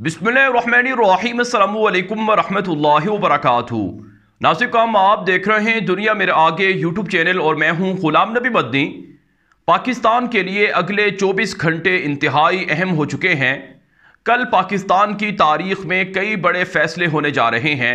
बिसमीम वरहमल वरक नासिक आप देख रहे हैं दुनिया मेरे आगे यूट्यूब चैनल और मैं हूं गुलाम नबी मदनी पाकिस्तान के लिए अगले 24 घंटे इंतहाई अहम हो चुके हैं कल पाकिस्तान की तारीख में कई बड़े फ़ैसले होने जा रहे हैं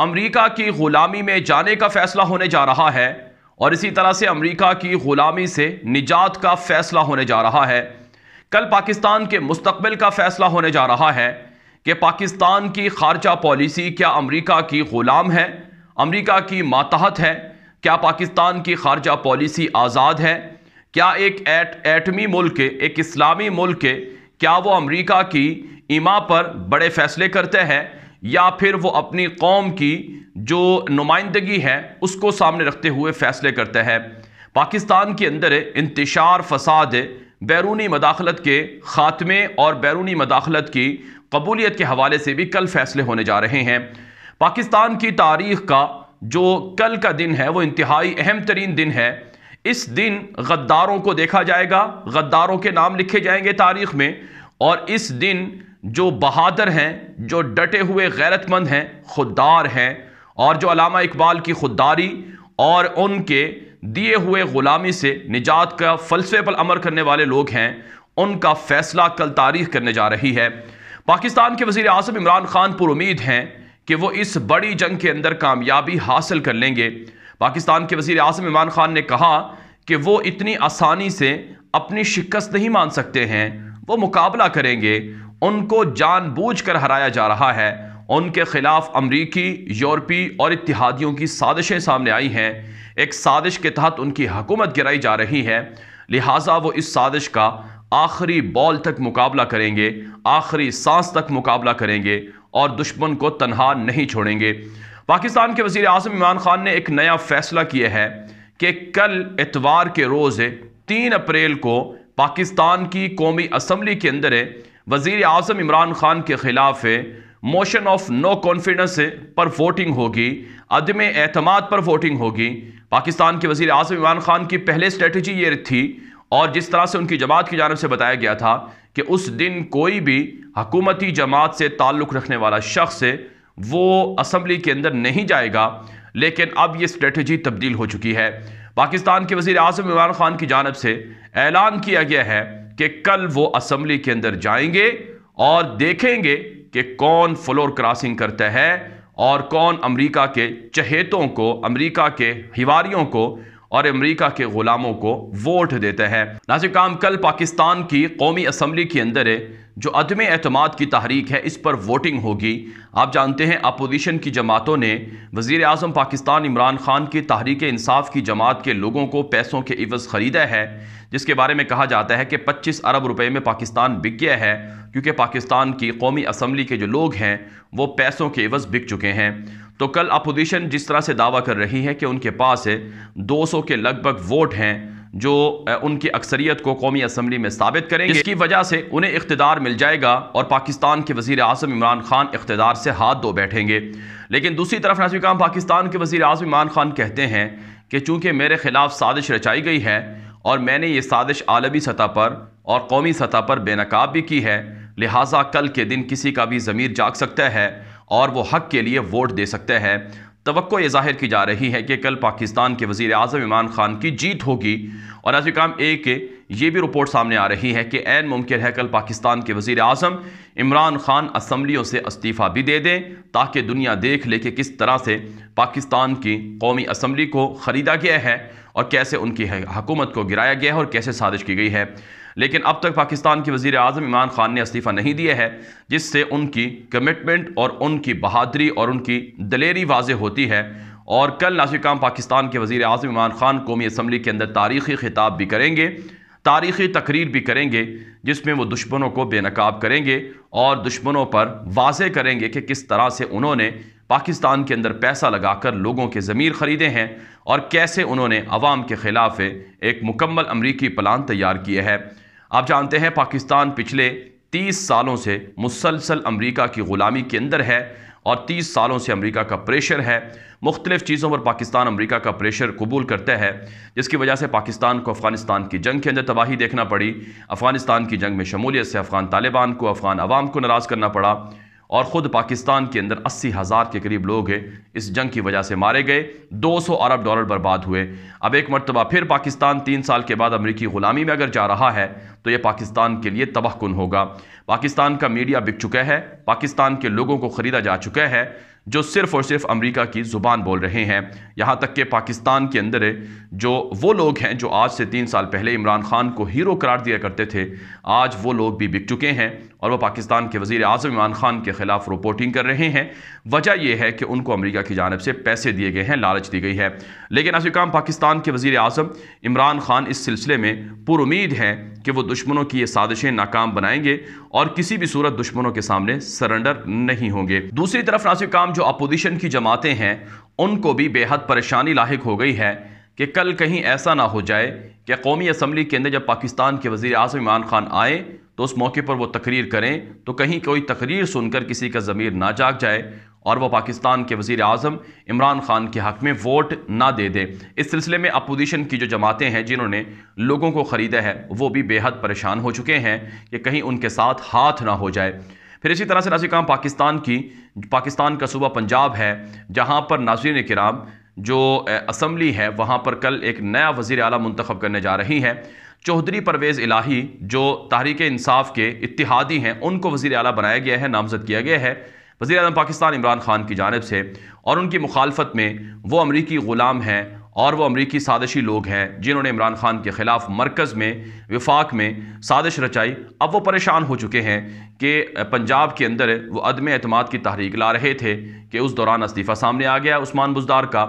अमरीका की ग़ुलामी में जाने का फ़ैसला होने जा रहा है और इसी तरह से अमरीका की ग़ुलामी से निजात का फ़ैसला होने जा रहा है कल पाकिस्तान के मुस्तबिल का फैसला होने जा रहा है कि पाकिस्तान की खारजा पॉलिसी क्या अमरीका की ग़ुलाम है अमरीका की मातहत है क्या पाकिस्तान की खारजा पॉलिसी आज़ाद है क्या एक एट एटमी मुल्क एक इस्लामी मुल्क क्या वो अमरीका की इमा पर बड़े फैसले करते हैं या फिर वो अपनी कौम की जो नुमाइंदगी है उसको सामने रखते हुए फैसले करते हैं पाकिस्तान के अंदर इंतशार फसाद बैरूनी मदाखलत के ख़ात्मे और बैरूनी मदाखलत की कबूलियत के हवाले से भी कल फैसले होने जा रहे हैं पाकिस्तान की तारीख का जो कल का दिन है वो इंतहाई अहम तरीन दिन है इस दिन गद्दारों को देखा जाएगा गद्दारों के नाम लिखे जाएंगे तारीख में और इस दिन जो बहादुर हैं जो डटे हुए गैरतमंद हैं खुददार हैं और जो अलामा इकबाल की खुददारी और उनके दिए हुए ग़ुलामी से निजात का फलसफे पर अमर करने वाले लोग हैं उनका फैसला कल तारीख करने जा रही है पाकिस्तान के वजीर अजम इमरान खान पर उम्मीद हैं कि वो इस बड़ी जंग के अंदर कामयाबी हासिल कर लेंगे पाकिस्तान के वजीर आजम इमरान खान ने कहा कि वो इतनी आसानी से अपनी शिकस्त नहीं मान सकते हैं वो मुकाबला करेंगे उनको जानबूझकर हराया जा रहा है उनके खिलाफ अमरीकी यूरोपी और इतिहादियों की साजिशें सामने आई हैं एक साजिश के तहत उनकी हुकूमत गिराई जा रही है लिहाजा वो इस साजिश का आखिरी बॉल तक मुकाबला करेंगे आखिरी सांस तक मुकाबला करेंगे और दुश्मन को तनहा नहीं छोड़ेंगे पाकिस्तान के वजीर अजम इमरान खान ने एक नया फैसला किया है कि कल इतवार के रोज़ तीन अप्रैल को पाकिस्तान की कौमी असम्बली के अंदर वजीर अजम इमरान खान के ख़िलाफ़ मोशन ऑफ नो कॉन्फिडेंस पर वोटिंग होगी अदम एतमाद पर वोटिंग होगी पाकिस्तान के वजीर आजम इमरान खान की पहले स्ट्रेटजी ये थी और जिस तरह से उनकी जमात की जानब से बताया गया था कि उस दिन कोई भी हकूमती जमात से ताल्लुक़ रखने वाला शख्स वो असम्बली के अंदर नहीं जाएगा लेकिन अब ये स्ट्रेटजी तब्दील हो चुकी है पाकिस्तान के वजीर अजम इमरान खान की जानब से ऐलान किया गया है कि कल वो असम्बली के अंदर जाएंगे और देखेंगे कि कौन फ्लोर क्रॉसिंग करता है और कौन अमेरिका के चहेतों को अमेरिका के हिवारियों को और अमेरिका के ग़ुलामों को वोट देता है नाजिक काम कल पाकिस्तान की कौमी असम्बली के अंदर है जो अदम अहतम की तहरीक है इस पर वोटिंग होगी आप जानते हैं अपोजिशन की जमातों ने वजीर अजम पाकिस्तान इमरान खान की तहरीक इंसाफ की जमात के लोगों को पैसों के इवज़ ख़रीदा है जिसके बारे में कहा जाता है कि 25 अरब रुपए में पाकिस्तान बिक गया है क्योंकि पाकिस्तान की कौमी असम्बली के जो लोग हैं वो पैसों के एवज़ बिक चुके हैं तो कल अपोजिशन जिस तरह से दावा कर रही है कि उनके पास दो सौ के लगभग वोट हैं जो उनकी अक्सरियत को कौमी असम्बली में साबित करें इसकी वजह से उन्हें इकतदार मिल जाएगा और पाकिस्तान के वजीर अजम इमरान खान इकतदार से हाथ धो बैठेंगे लेकिन दूसरी तरफ नाजिक पाकिस्तान के वजीर अजम इमरान खान कहते हैं कि चूंकि मेरे खिलाफ साजिश रचाई गई है और मैंने ये साजिश आलमी सतह पर और कौमी सतह पर बेनकाब भी की है लिहाजा कल के दिन किसी का भी ज़मीर जाग सकता है और वो हक के लिए वोट दे सकता है तो ये जाहिर की जा रही है कि कल पाकिस्तान के वजीर अजम इमरान खान की जीत होगी और आज काम ए के ये भी रिपोर्ट सामने आ रही है कि एन मुमकिन है कल पाकिस्तान के वजीर अजम इमरान खान असम्बलियों से इस्तीफ़ा भी दे दें ताकि दुनिया देख ले कि किस तरह से पाकिस्तान की कौमी असम्बली को ख़रीदा गया है और कैसे उनकी हकूमत को गिराया गया है और कैसे साजिश की गई है लेकिन अब तक पाकिस्तान के वजीर अजम इमरान खान ने इस्तीफ़ा नहीं दिया है जिससे उनकी कमिटमेंट और उनकी बहादरी और उनकी दलेरी वाज होती है और कल नाशिक काम पाकिस्तान के वजीर अजम इमरान खान कौमी असम्बली के अंदर तारीखी खिताब भी करेंगे तारीखी तकरीर भी करेंगे जिसमें वो दुश्मनों को बेनकाब करेंगे और दुश्मनों पर वाजे करेंगे कि किस तरह से उन्होंने पाकिस्तान के अंदर पैसा लगाकर लोगों के ज़मीर ख़रीदे हैं और कैसे उन्होंने आवाम के ख़िलाफ़ एक मुकम्मल अमरीकी प्लान तैयार किया है आप जानते हैं पाकिस्तान पिछले 30 सालों से मुसलसल अमेरिका की ग़ुलामी के अंदर है और 30 सालों से अमेरिका का प्रेशर है मुख्तलिफ़ चीज़ों पर पाकिस्तान अमेरिका का प्रेशर कबूल करता है जिसकी वजह से पाकिस्तान को अफ़गानिस्तान की जंग के अंदर तबाही देखना पड़ी अफ़गानिस्तान की जंग में शमूलियत से अफ़गान तालिबान को अफ़गान आवाम को नाराज़ करना पड़ा और ख़ुद पाकिस्तान के अंदर अस्सी हज़ार के करीब लोग इस जंग की वजह से मारे गए 200 अरब डॉलर बर्बाद हुए अब एक मरतबा फिर पाकिस्तान तीन साल के बाद अमरीकी ग़ुलामी में अगर जा रहा है तो ये पाकिस्तान के लिए तबाह कन होगा पाकिस्तान का मीडिया बिक चुका है पाकिस्तान के लोगों को ख़रीदा जा चुका है जो सिर्फ़ और सिर्फ अमेरिका की ज़ुबान बोल रहे हैं यहाँ तक कि पाकिस्तान के अंदर जो वो लोग हैं जो आज से तीन साल पहले इमरान खान को हीरो करार दिया करते थे आज वो लोग भी बिक चुके हैं और वह पाकिस्तान के वज़ी अजम इमरान खान के ख़िलाफ़ रिपोर्टिंग कर रहे हैं वजह यह है कि उनको अमरीका की जानब से पैसे दिए गए हैं लालच दी गई है लेकिन असल काम पाकिस्तान के वज़ी अजम इमरान खान इस सिलसिले में पुरुद हैं कि वो दुश्मनों की ये साजिशें नाकाम बनाएंगे और किसी भी सूरत दुश्मनों के सामने सरेंडर नहीं होंगे दूसरी तरफ नासिर काम जो अपोजिशन की जमातें हैं उनको भी बेहद परेशानी लाक हो गई है कि कल कहीं ऐसा ना हो जाए कि कौमी असम्बली के अंदर जब पाकिस्तान के वज़ी अजम इमरान खान आए तो उस मौके पर वो तकरीर करें तो कहीं कोई तकरीर सुनकर किसी का ज़मीर ना जाग जाए और वह पाकिस्तान के वज़ी अजम इमरान खान के हक़ में वोट ना दे दें इस सिलसिले में अपोजिशन की जो जमातें हैं जिन्होंने लोगों को ख़रीदा है वो भी बेहद परेशान हो चुके हैं कि कहीं उनके साथ हाथ ना हो जाए फिर इसी तरह से नाजी काम पाकिस्तान की पाकिस्तान का सूबा पंजाब है जहाँ पर नाजरन कराम जो असम्बली है वहाँ पर कल एक नया वज़ी अला मंतखब करने जा रही है चौधरी परवेज़ इलाही जो तहरीक इंसाफ के इतिहादी हैं उनको वज़ी अला बनाया गया है नामजद किया गया है वज़ी अजम पाकिस्तान इमरान खान की जानब से और उनकी मुखालफत में वो अमरीकी ग़ुलाम हैं और वह अमरीकी साजिशी लोग हैं जिन्होंने इमरान खान के ख़िलाफ़ मरकज़ में विफाक में साजिश रचाई अब वो परेशान हो चुके हैं कि पंजाब के अंदर वो अदम अतमाद की तहरीक ला रहे थे कि उस दौरान इस्तीफ़ा सामने आ गया उस्मान बुजदार का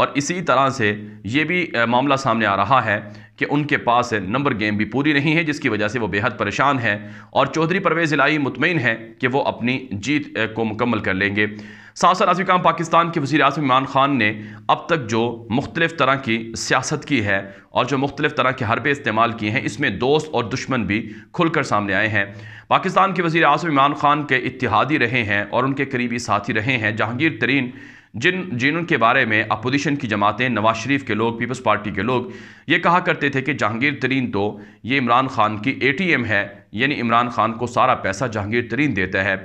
और इसी तरह से ये भी मामला सामने आ रहा है कि उनके पास नंबर गेम भी पूरी नहीं है जिसकी वजह से वो बेहद परेशान हैं और चौधरी परवेज़ इलाई मुतमिन है कि वो अपनी जीत को मुकम्मल कर लेंगे साथ साथ आजमी काम पाकिस्तान के वजी अजम इमरान खान ने अब तक जो मुख्तलिफ़ तरह की सियासत की है और जो मुख्तलिफ़ तरह के हरबे इस्तेमाल किए हैं इसमें दोस्त और दुश्मन भी खुलकर सामने आए हैं पाकिस्तान के वजी अजम इमरान खान के इतिहादी रहे हैं और उनके करीबी साथी रहे हैं जहांगीर तरीन जिन जिनके बारे में अपोजिशन की जमातें नवाज शरीफ के लोग पीपल्स पार्टी के लोग ये कहा करते थे कि जहांगीर तरीन तो ये इमरान खान की एम है यानी इमरान खान को सारा पैसा जहांगीर तरीन देता है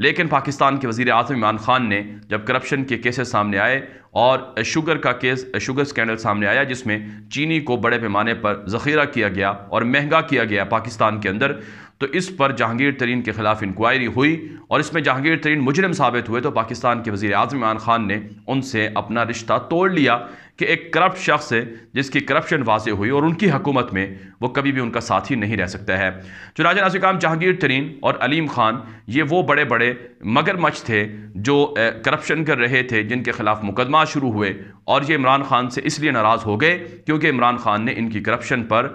लेकिन पाकिस्तान के वजीर अजम इमरान खान ने जब करप्शन के केसेस सामने आए और शुगर का केस शुगर स्कैंडल सामने आया जिसमें चीनी को बड़े पैमाने पर ज़ख़ीरा किया गया और महंगा किया गया पाकिस्तान के अंदर तो इस पर जहांगीर तरीन के ख़िलाफ़ इंक्वायरी हुई और इसमें जहांगीर तरीन मुजरम साबित हुए तो पाकिस्तान के वज़ी अजम इमरान ख़ान ने उनसे अपना रिश्ता तोड़ लिया कि एक करप्ट शख्स है जिसकी करप्शन वाज हुई और उनकी हकूमत में वो कभी भी उनका साथी नहीं रह सकता है चुनाच नाजिकाम जहांगीर तरीन और अलीम खान ये वो बड़े बड़े मगरमच्छ थे जो करप्शन कर रहे थे जिनके खिलाफ मुकदमा शुरू हुए और ये इमरान खान से इसलिए नाराज़ हो गए क्योंकि इमरान खान ने इनकी करप्शन पर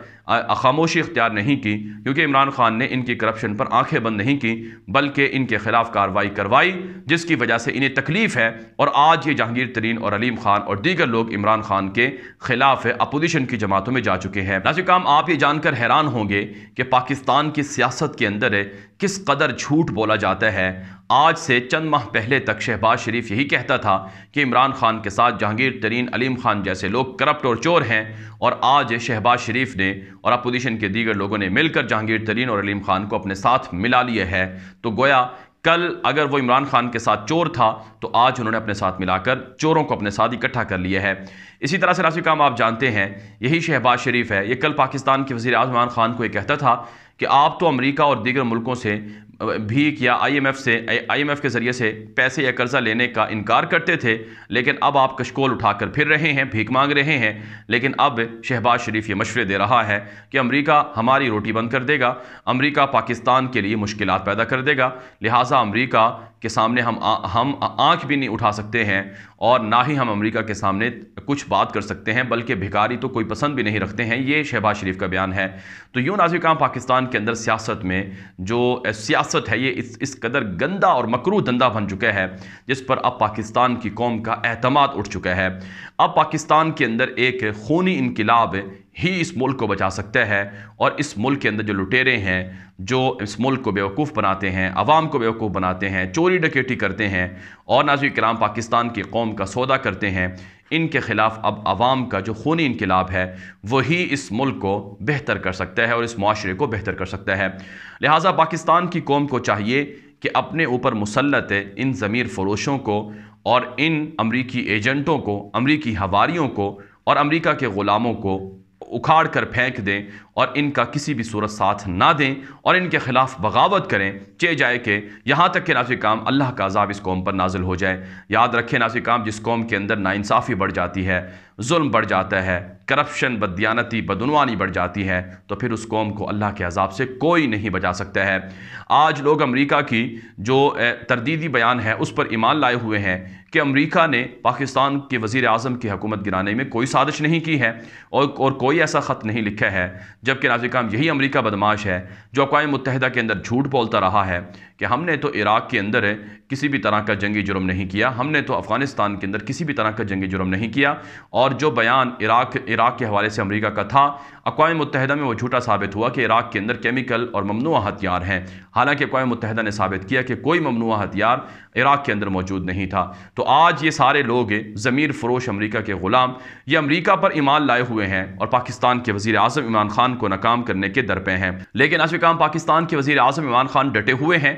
खामोशी इख्तियार नहीं की क्योंकि इमरान खान ने इनकी करप्शन पर आंखें बंद नहीं की बल्कि इनके खिलाफ कार्रवाई करवाई जिसकी वजह से इन्हें तकलीफ़ है और आज ये जहांगीर तरीन और अलीम खान और दीगर लोग इमरान इमरान खान के खिलाफ अपोजिशन की जमातों में जा चुके हैं नाजिक काम आप ये जानकर हैरान होंगे कि पाकिस्तान की सियासत के अंदर किस कदर झूठ बोला जाता है आज से चंद माह पहले तक शहबाज शरीफ यही कहता था कि इमरान खान के साथ जहांगीर तरीन अलीम खान जैसे लोग करप्ट और चोर हैं और आज शहबाज शरीफ ने और अपोजिशन के दीगर लोगों ने मिलकर जहांगीर तरीन और अलीम खान को अपने साथ मिला लिया है तो गोया कल अगर वो इमरान खान के साथ चोर था तो आज उन्होंने अपने साथ मिलाकर चोरों को अपने साथ इकट्ठा कर लिया है इसी तरह से राशि काम आप जानते हैं यही शहबाज शरीफ है ये कल पाकिस्तान के वजी अजमान खान को ये कहता था कि आप तो अमेरिका और दीगर मुल्कों से भीख या आईएमएफ से आईएमएफ के ज़रिए से पैसे या कर्ज़ा लेने का इनकार करते थे लेकिन अब आप कशकोल उठाकर फिर रहे हैं भीख मांग रहे हैं लेकिन अब शहबाज शरीफ ये मशवरे दे रहा है कि अमेरिका हमारी रोटी बंद कर देगा अमेरिका पाकिस्तान के लिए मुश्किल पैदा कर देगा लिहाजा अमेरिका के सामने हम आ, हम आंख भी नहीं उठा सकते हैं और ना ही हम अमेरिका के सामने कुछ बात कर सकते हैं बल्कि भिखारी तो कोई पसंद भी नहीं रखते हैं ये शहबाज शरीफ का बयान है तो यूँ नाजिक पाकिस्तान के अंदर सियासत में जो सियासत है ये इस इस कदर गंदा और मकरू धंधा बन चुका है जिस पर अब पाकिस्तान की कौम का अहतमाद उठ चुका है अब पाकिस्तान के अंदर एक खूनी इनकलाब ही इस मुल्क को बचा सकता है और इस मुल्क के अंदर जो लुटेरे हैं जो इस मुल्क को बेवकूफ़ बनाते हैं आवाम को बेवकूफ़ बनाते हैं चोरी डकेटी करते हैं और नाजी कराम पाकिस्तान की कौम का सौदा करते हैं इनके ख़िलाफ़ अब आवाम का जो खूनी इनकलाब है वही इस मुल्क को बेहतर कर सकता है और इस माशरे को बेहतर कर सकता है लिहाजा पाकिस्तान की कौम को चाहिए कि अपने ऊपर मुसलत इन ज़मीर फरोशों को और इन अमरीकी एजेंटों को अमरीकी हवारीयों को और अमरीका के ग़ुलामों को उखाड़ कर फेंक दें और इनका किसी भी सूरत साथ ना दें और इनके ख़िलाफ़ बगावत करें चे जाए कि यहाँ तक के नाफी काम अल्लाह का अजाब इस कौम पर नाजिल हो जाए याद रखें नाफी काम जिस कौम के अंदर नासाफ़ी बढ़ जाती है जुल्म बढ़ जाता है करप्शन बदयानती बदनवानी बढ़ जाती है तो फिर उस कौम को अल्लाह के अजाब से कोई नहीं बचा सकता है आज लोग अमरीका की जो तरदीदी बयान है उस पर ईमान लाए हुए हैं कि अमरीका ने पाकिस्तान के वज़ी अजम की हकूमत गिराने में कोई साजिश नहीं की है और और कोई ऐसा ख़त नहीं लिखा है जबकि नाजिकाम यही अमरीका बदमाश है जो अकवा मुतहदा के अंदर झूठ बोलता रहा है कि हमने तो इराक़ के अंदर है किसी भी तरह का जंगी जुर्म नहीं किया हमने तो अफ़गानिस्तान के अंदर किसी भी तरह का जंगी जुर्म नहीं किया और जो बयान इराक इराक के हवाले से अमेरिका का था अकवा मुतहदा में वो झूठा साबित हुआ कि इराक के अंदर केमिकल और ममनुआ हथियार हैं हालांकि अकवा मुतहदा ने साबित किया कि कोई ममनुआ हथियार इराक के अंदर मौजूद नहीं था तो आज ये सारे लोग ज़मीर फरोश अमरीका के ग़ुलाम ये अमरीका पर ईमान लाए हुए हैं और पाकिस्तान के वजी अजम इमरान खान को नाकाम करने के दर पे हैं लेकिन आज काम पाकिस्तान के वजी अजम इमरान खान डटे हुए हैं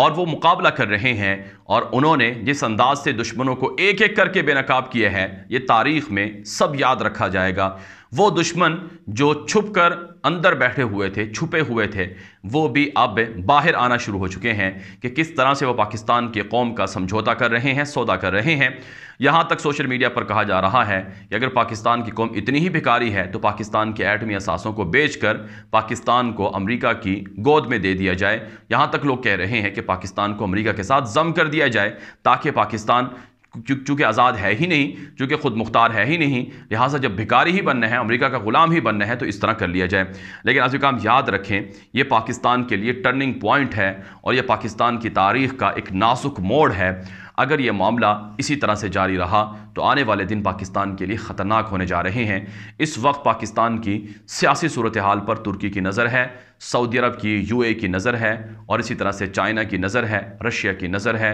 और वो मुकाबला कर रहे हैं और उन्होंने जिस अंदाज से दुश्मनों को एक एक करके बेनकाब किया है ये तारीख में सब याद रखा जाएगा वो दुश्मन जो छुप कर अंदर बैठे हुए थे छुपे हुए थे वो भी अब बाहर आना शुरू हो चुके हैं कि किस तरह से वो पाकिस्तान के कौम का समझौता कर रहे हैं सौदा कर रहे हैं यहाँ तक सोशल मीडिया पर कहा जा रहा है कि अगर पाकिस्तान की कौम इतनी ही भिकारी है तो पाकिस्तान के एटमी असासों को कर पाकिस्तान को अमरीका की गोद में दे दिया जाए यहाँ तक लोग कह रहे हैं कि पाकिस्तान को अमरीका के साथ जम कर दिया जाए ताकि पाकिस्तान चूँकि आज़ाद है ही नहीं चूँकि ख़ुद मुख्तार है ही नहीं लिहाजा जब भिकारी ही बनना है अमेरिका का ग़ुलाम ही बनना है तो इस तरह कर लिया जाए लेकिन आज काम याद रखें यह पाकिस्तान के लिए टर्निंग पॉइंट है और यह पाकिस्तान की तारीख का एक नासुक मोड़ है अगर यह मामला इसी तरह से जारी रहा तो आने वाले दिन पाकिस्तान के लिए ख़तरनाक होने जा रहे हैं इस वक्त पाकिस्तान की सियासी सूरत हाल पर तुर्की की नज़र है सऊदी अरब की ए की नज़र है और इसी तरह से चाइना की नज़र है रशिया की नज़र है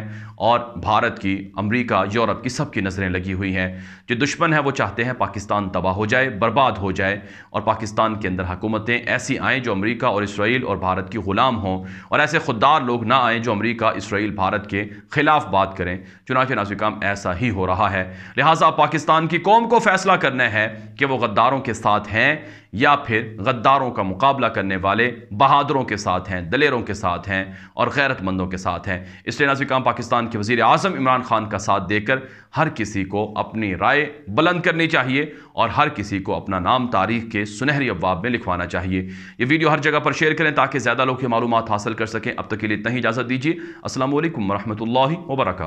और भारत की अमरीका यूरोप की सब की नज़रें लगी हुई हैं जो दुश्मन है वो चाहते हैं पाकिस्तान तबाह हो जाए बर्बाद हो जाए और पाकिस्तान के अंदर हुकूमतें ऐसी आएँ जो अमरीका और इसराइल और भारत की ग़ुलाम हों और ऐसे खुददार लोग ना आएँ जो अमरीका इसराइल भारत के ख़िलाफ़ बात करें चुनाच नाजिकाम ऐसा ही हो रहा है लिहाजा पाकिस्तान की कौम को फैसला करना है कि वह गद्दारों के साथ हैं या फिर गद्दारों का मुकाबला करने वाले बहादुरों के साथ हैं दलेरों के साथ हैं और गैरतमंदों के साथ हैं इसलिए नाजिक काम पाकिस्तान के वजीर अजम इमरान खान का साथ देकर हर किसी को अपनी राय बुलंद करनी चाहिए और हर किसी को अपना नाम तारीख के सुनहरी अवाब में लिखवाना चाहिए ये वीडियो हर जगह पर शेयर करें ताकि ज़्यादा लोग ये मालूम हासिल कर सकें अब तक के लिए इतना ही इजाज़त दीजिए असल वरहमल वर्क